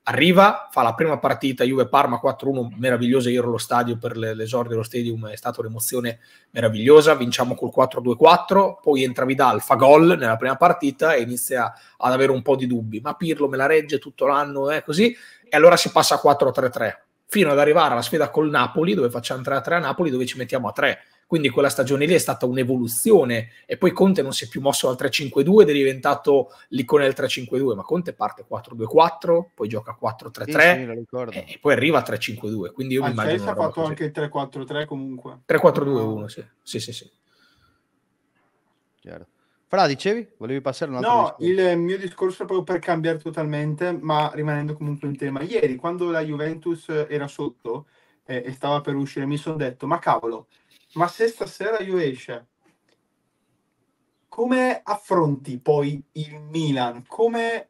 arriva, fa la prima partita Juve-Parma 4-1, meravigliosa, io ero allo stadio per l'esordio dello stadium, è stata un'emozione meravigliosa, vinciamo col 4-2-4, poi entra Vidal, fa gol nella prima partita e inizia ad avere un po' di dubbi, ma Pirlo me la regge tutto l'anno, è eh, così, e allora si passa a 4-3-3, fino ad arrivare alla sfida col Napoli, dove facciamo 3-3 a Napoli, dove ci mettiamo a 3 quindi quella stagione lì è stata un'evoluzione e poi Conte non si è più mosso al 3-5-2 ed è diventato l'icona del 3-5-2, ma Conte parte 4-2-4, poi gioca 4-3-3 sì, e poi arriva a 3-5-2, quindi io mi immagino... ha fatto così. anche il 3-4-3 comunque. 3-4-2-1, sì, sì, sì. sì. Chiaro. Fra, dicevi? Volevi passare un altro No, discorso. Eh, il mio discorso è proprio per cambiare totalmente, ma rimanendo comunque in tema. Ieri, quando la Juventus era sotto eh, e stava per uscire, mi sono detto, ma cavolo, ma se stasera io esce, come affronti poi il Milan? Come,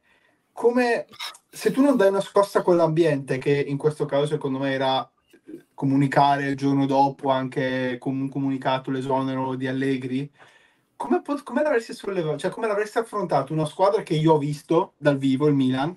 come se tu non dai una scossa con l'ambiente, che in questo caso secondo me era eh, comunicare il giorno dopo anche con un comunicato l'esonero di Allegri, come, come l'avresti sollevato? Cioè, come l'avresti affrontato una squadra che io ho visto dal vivo, il Milan,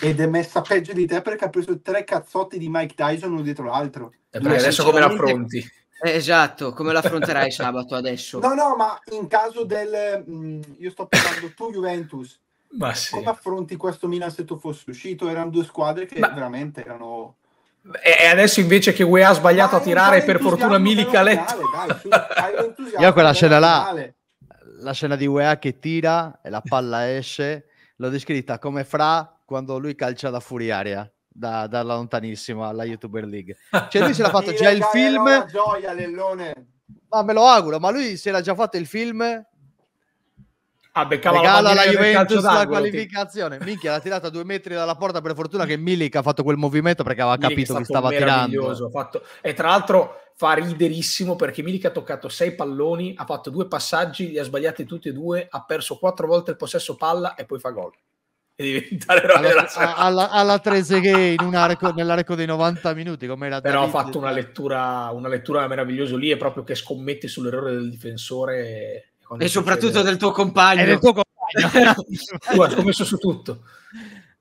ed è messa peggio di te perché ha preso tre cazzotti di Mike Tyson uno dietro l'altro. E eh, adesso come l'affronti? Esatto, come lo affronterai sabato adesso? No, no, ma in caso del... Mm, io sto parlando tu Juventus. Ma sì. Come affronti questo Milan se tu fossi uscito? Erano due squadre che ma... veramente erano... E adesso invece che UEA ha sbagliato dai, a tirare, per fortuna Milica letto. Io quella scena là, la scena di UEA che tira e la palla esce, l'ho descritta come fra quando lui calcia da furiaria da, dalla lontanissima alla YouTuber League. Cioè lui se l'ha fatto già il film. gioia, Lellone. Ma me lo auguro, ma lui se l'ha già fatto il film. Ah, beccava Regala la, la Juventus la qualificazione. Ti. Minchia, l'ha tirata a due metri dalla porta. Per fortuna che Milik ha fatto quel movimento perché aveva Milik capito che stava tirando. Fatto... E tra l'altro fa riderissimo perché Milik ha toccato sei palloni, ha fatto due passaggi, li ha sbagliati tutti e due, ha perso quattro volte il possesso palla e poi fa gol e diventare eroe alla, serata. Alla, alla Trezeguet nell'arco dei 90 minuti, come era Però ha fatto una lettura, una lettura meravigliosa lì, è proprio che scommette sull'errore del difensore. E soprattutto del tuo compagno. E del tuo compagno. tu hai scommesso su tutto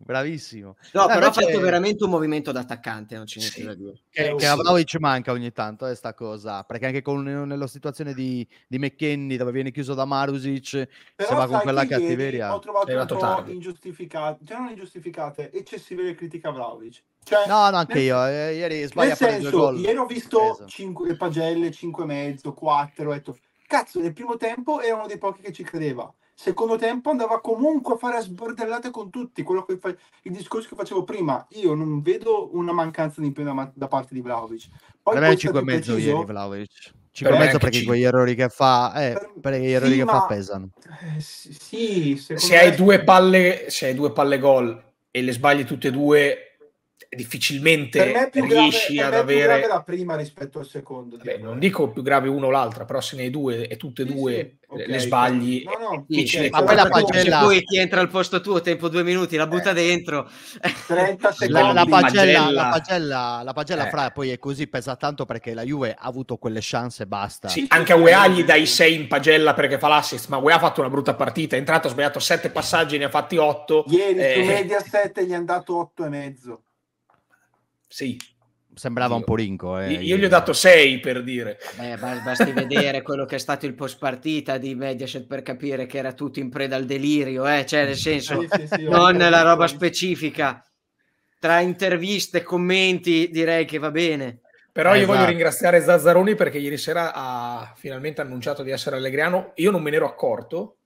bravissimo. No, eh, però ha fatto veramente un movimento da attaccante, non ci niente sì. da dire. Che, a Vlaovic manca ogni tanto eh, cosa, perché anche con, nella situazione di, di McKinney, dove viene chiuso da Marusic, se va con quella cattiveria... Ho trovato un po' ingiustificate, cioè non ingiustificate, eccessive le critiche a Vlaovic. Cioè, no, no, anche nel, io. Eh, ieri sbaglio senso, Ieri ho visto le pagelle, 5 e mezzo, 4. Detto, cazzo, nel primo tempo era uno dei pochi che ci credeva secondo tempo andava comunque a fare a sbordellate con tutti, quello che fa... il discorso che facevo prima, io non vedo una mancanza di impegno da, parte di Vlaovic. Poi per 5 e mezzo preciso... ieri Vlaovic. 5 e mezzo perché, perché quegli errori che fa, eh, per... perché gli errori sì, che ma... fa pesano. Eh, sì, se, hai me... due palle, se hai due palle gol e le sbagli tutte e due difficilmente riesci grave, ad avere... la prima rispetto al secondo. Vabbè, non dico più grave uno o l'altra, però se ne hai due e tutte e sì, due sì, okay, le sbagli... No, no, sì, okay, ma poi la pagella... Se poi ti entra al posto tuo, tempo due minuti, la butta eh, dentro. 30 secondi. La, la pagella, la pagella, la pagella eh. fra poi è così, pesa tanto perché la Juve ha avuto quelle chance e basta. Sì, anche a UEA gli dai 6 in pagella perché fa l'assist, ma UEA ha fatto una brutta partita, è entrato, ha sbagliato 7 passaggi, ne ha fatti 8. Ieri eh... su Mediaset gli è andato 8 e mezzo. Sì. Sembrava un po' rinco. Eh. Io, gli ho dato 6 per dire. Beh, basti vedere quello che è stato il post partita di Mediaset per capire che era tutto in preda al delirio, eh? cioè nel senso, sì, sì, sì, non la roba specifica. Tra interviste, e commenti, direi che va bene. Però eh, io esatto. voglio ringraziare Zazzaroni perché ieri sera ha finalmente annunciato di essere allegriano. Io non me ne ero accorto,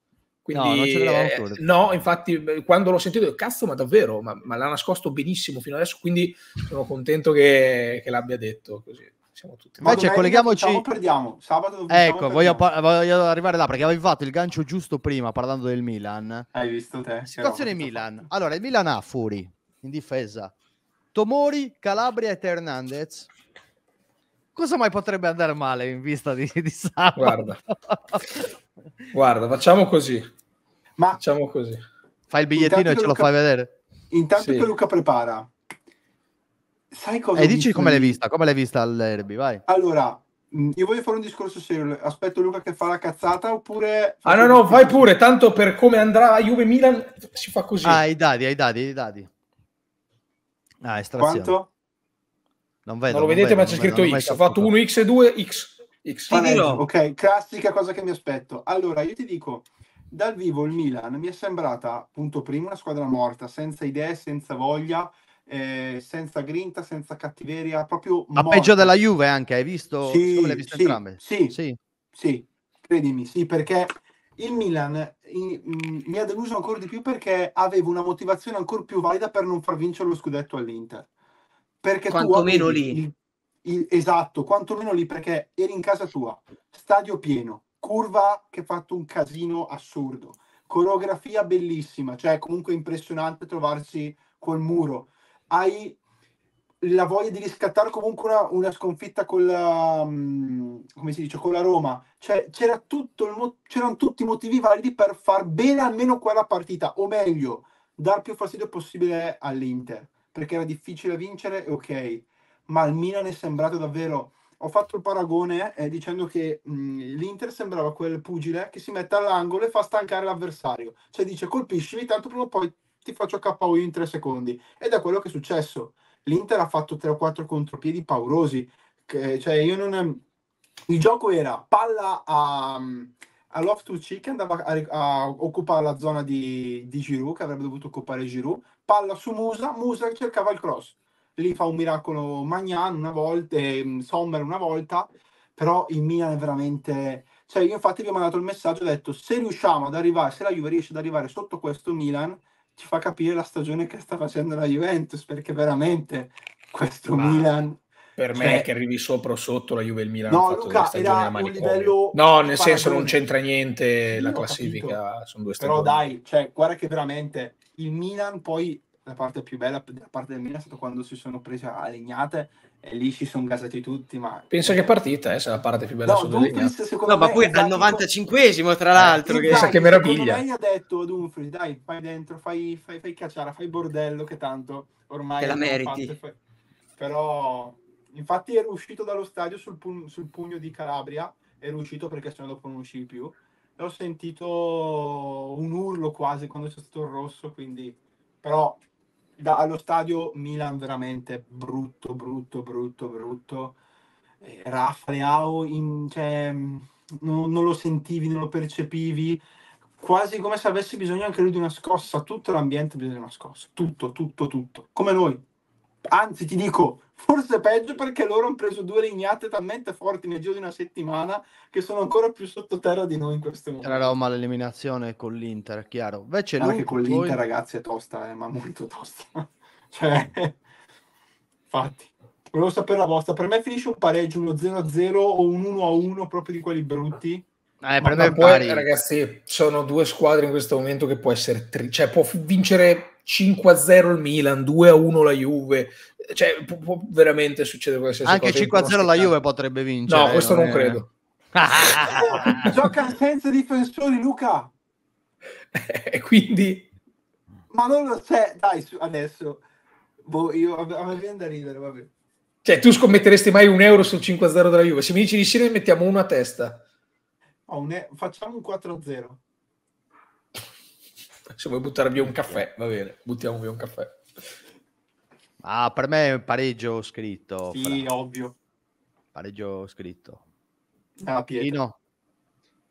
quindi, no, eh, no, infatti, quando l'ho sentito, cazzo, ma davvero? Ma, ma, l'ha nascosto benissimo fino adesso, quindi sono contento che, che l'abbia detto così. Siamo tutti. Ma cioè, colleghiamoci. Diciamo, perdiamo. Sabato ecco, voglio, par- voglio, arrivare là perché avevi fatto il gancio giusto prima parlando del Milan. Hai visto te? Situazione Milan. Fatto. Allora, il Milan ha Furi in difesa, Tomori, Calabria e Hernandez cosa mai potrebbe andare male in vista di, di sabato? Guarda, guarda, facciamo così. Ma facciamo così. Fai il bigliettino e ce lo fai vedere. Intanto sì. che Luca prepara. Sai cosa E eh, dici come l'hai vista, come l'hai vista all'Erbi, vai. Allora, mm, io voglio fare un discorso serio. Aspetto Luca che fa la cazzata oppure. Ah, no, no, vai pure. Tanto per come andrà a Juve Milan si fa così. Ah, i dadi, i dadi, i dadi. Ah, estrazione. Quanto? Non, vedo, non lo non vedo, ma c'è scritto vedo, X. Ho fatto 1 X e 2 X. X. ok, classica cosa che mi aspetto. Allora, io ti dico, dal vivo il Milan mi è sembrata, punto primo, una squadra morta, senza idee, senza voglia, eh, senza grinta, senza cattiveria, proprio... Ma peggio della Juve anche, hai visto? Sì, hai visto entrambe? Sì, sì, sì, credimi, sì, perché il Milan in, in, mm, mi ha deluso ancora di più perché avevo una motivazione ancora più valida per non far vincere lo scudetto all'Inter. Perché quantomeno lì. Il, il, esatto, quantomeno lì perché eri in casa tua, stadio pieno, curva che ha fatto un casino assurdo, coreografia bellissima, cioè comunque impressionante trovarsi col muro. Hai la voglia di riscattare comunque una, una sconfitta con la, um, come si dice, con la Roma. Cioè, c'era tutto il, c'erano tutti i motivi validi per far bene almeno quella partita, o meglio, dar più fastidio possibile all'Inter, perché era difficile vincere, ok, ma al Milan è sembrato davvero ho fatto il paragone eh, dicendo che mh, l'Inter sembrava quel pugile che si mette all'angolo e fa stancare l'avversario. Cioè dice colpiscimi, tanto prima o poi ti faccio KO in tre secondi. Ed è quello che è successo. L'Inter ha fatto tre o quattro contropiedi paurosi. Che, eh, cioè io non... Il gioco era palla a, a loftus che andava a, a, occupare la zona di, di Giroud, che avrebbe dovuto occupare Giroud, palla su Musa, Musa cercava il cross lì fa un miracolo Magnan una volta, mm, Sommer una volta, però il Milan è veramente... Cioè, io infatti vi ho mandato il messaggio, ho detto se riusciamo ad arrivare, se la Juve riesce ad arrivare sotto questo Milan, ci fa capire la stagione che sta facendo la Juventus, perché veramente questo Ma Milan... Per me cioè è che arrivi sopra o sotto la Juve e il Milan no, Luca, era un livello No, nel senso non c'entra niente la classifica, sono due stagioni. Però dai, cioè, guarda che veramente il Milan poi la parte più bella della parte del Milan è stata quando si sono prese a legnate e lì si sono gasati tutti. Ma... Penso eh, che partita eh, sia la parte più bella no, solo Dumfries, No, ma poi dal 95esimo, tra eh, l'altro. Eh, che... Dai, che meraviglia. Lei ha detto a Dumfries, dai, fai dentro, fai, fai, fai cacciara, fai bordello, che tanto ormai... Te la meriti. Fatto, fai... Però, infatti ero uscito dallo stadio sul, pug- sul pugno di Calabria, ero uscito perché sennò dopo non uscivi più. E ho sentito un urlo quasi quando c'è stato il rosso, quindi... Però da, allo stadio Milan veramente brutto, brutto, brutto, brutto. Eh, Rafa cioè, mm, non, non, lo sentivi, non lo percepivi, quasi come se avesse bisogno anche lui di una scossa, tutto l'ambiente ha bisogno di una scossa, tutto, tutto, tutto, come noi. Anzi, ti dico, Forse peggio perché loro hanno preso due lignate talmente forti nel giro di una settimana che sono ancora più sottoterra di noi in questo momento. Era Roma l'eliminazione con l'Inter, è chiaro. Invece Anche con l'Inter, poi... ragazzi, è tosta, eh, ma molto tosta. cioè, infatti, volevo sapere la vostra. Per me finisce un pareggio, uno 0-0 o un 1-1 proprio di quelli brutti eh, per poi, ragazzi, sono due squadre in questo momento che può essere, tri- cioè può vincere 5-0 il Milan, 2-1 la Juve, cioè può, può veramente succedere qualsiasi Anche cosa. Anche 5-0 la Juve potrebbe vincere. No, questo non è... credo. Gioca senza difensori, Luca. E quindi... Ma non lo sai, cioè, dai, su, adesso. Boh, io a me viene da ridere, vabbè. Cioè, tu scommetteresti mai un euro sul 5-0 della Juve? Se mi dici di sì, ne mettiamo uno a testa un... Oh, facciamo un 4-0. Se vuoi buttare via un caffè, va bene, buttiamo via un caffè. Ah, per me è un pareggio scritto. Sì, fra. ovvio. Pareggio scritto. Ah, Pietro.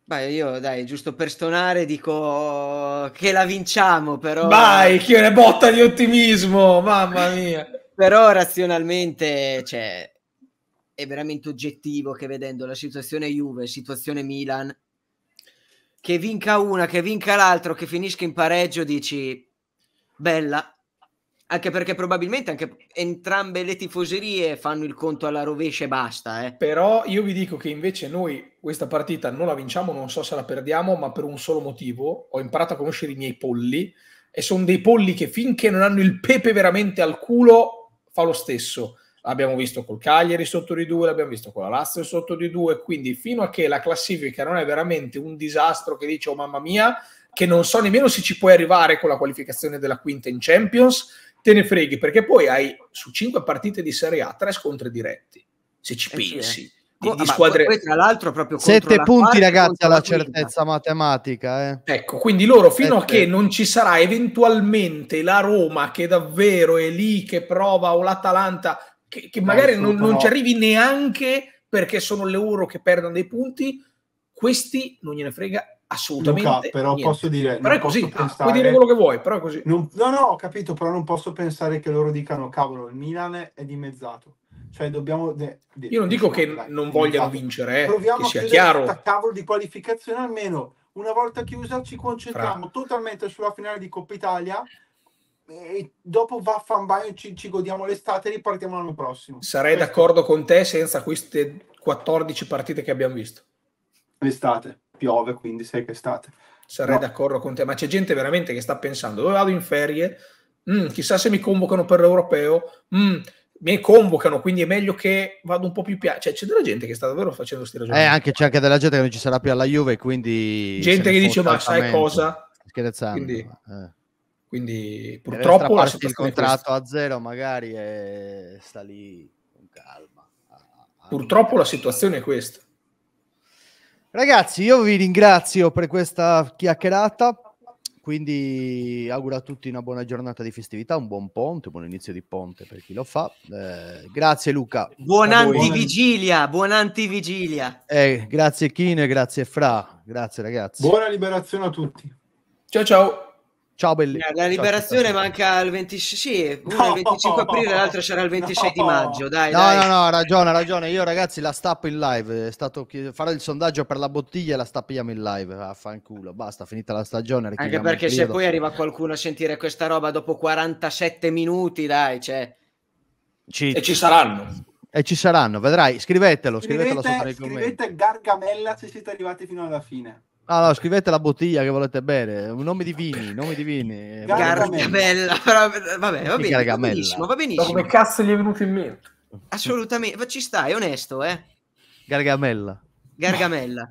Beh, io dai, giusto per stonare dico che la vinciamo, però... Vai, che una botta di ottimismo, mamma mia! però razionalmente, cioè, è veramente oggettivo che vedendo la situazione Juve, situazione Milan, che vinca una, che vinca l'altro, che finisca in pareggio, dici bella. Anche perché probabilmente anche entrambe le tifoserie fanno il conto alla rovescia e basta. Eh. Però io vi dico che invece noi questa partita non la vinciamo, non so se la perdiamo, ma per un solo motivo. Ho imparato a conoscere i miei polli e sono dei polli che finché non hanno il pepe veramente al culo fa lo stesso L'abbiamo visto col Cagliari sotto di due, l'abbiamo visto con la Lazio sotto di due, quindi fino a che la classifica non è veramente un disastro che dice oh mamma mia, che non so nemmeno se ci puoi arrivare con la qualificazione della quinta in Champions, te ne freghi perché poi hai su cinque partite di Serie A tre scontri diretti, se ci eh pensi. Sì, eh. Di, boh, squadre... Poi, tra l'altro proprio 7 punti ragazzi alla certezza quinta. matematica eh. ecco quindi loro fino Sette. a che non ci sarà eventualmente la Roma che davvero è lì che prova o l'Atalanta che, che magari non, non, ci arrivi neanche perché sono le euro che perdono dei punti, questi non gliene frega assolutamente. Luca, però niente. posso dire, però è così, pensare, ah, puoi dire quello che vuoi, però è così. Non, no, no, ho capito, però non posso pensare che loro dicano cavolo, il Milan è dimezzato. Cioè, dobbiamo de, de, Io non dico che dai, non vogliano vincere, eh, proviamo che a chiaro. questa cavolo di qualificazione almeno una volta chiusa ci concentriamo Fra. totalmente sulla finale di Coppa Italia e dopo vaffanbaio ci, ci godiamo l'estate e ripartiamo l'anno prossimo. Sarei Questo. d'accordo con te senza queste 14 partite che abbiamo visto. L'estate, piove quindi sai che estate. Sarei no. d'accordo con te, ma c'è gente veramente che sta pensando dove oh, vado in ferie? Mm, chissà se mi convocano per l'europeo. Mm, mi convocano, quindi è meglio che vado un po' più piano. Cioè, c'è della gente che sta davvero facendo questi ragionamenti. Eh, anche, c'è anche della gente che non ci sarà più alla Juve, quindi... Gente che dice, ma sai cosa? Scherzando. Quindi... Eh quindi purtroppo la il contratto a zero magari è... sta lì con calma. purtroppo la situazione è questa. Ragazzi, io vi ringrazio per questa chiacchierata. Quindi auguro a tutti una buona giornata di festività, un buon ponte, un buon inizio di ponte per chi lo fa. Eh, grazie Luca. Buon antivigilia, buon antivigilia. Eh, grazie Kine, grazie Fra, grazie ragazzi. Buona liberazione a tutti. Ciao ciao. Ciao belli. La liberazione Ciao, manca il 25, sì, no, il 25 aprile, no, l'altra c'era il 26 no, di maggio. Dai, no, dai. no, no, ragione, ragione. Io ragazzi la stappo in live. È stato... Farò il sondaggio per la bottiglia e la stappiamo in live. Affanculo, basta, finita la stagione. Anche perché se poi arriva qualcuno a sentire questa roba dopo 47 minuti, dai, cioè... Ci... E ci saranno. E ci saranno, vedrai. Scrivetelo, scrivete, scrivetelo sotto nei commenti. Scrivete Gargamella se siete arrivati fino alla fine. No, no, scrivete la bottiglia che volete bere, Nome di vini, nome di vini. Gargamella, vabbè, va bene, va benissimo, va benissimo. Come cazzo gli è venuto in mente? Assolutamente, ma ci stai, onesto, eh. Gargamella. Gargamella.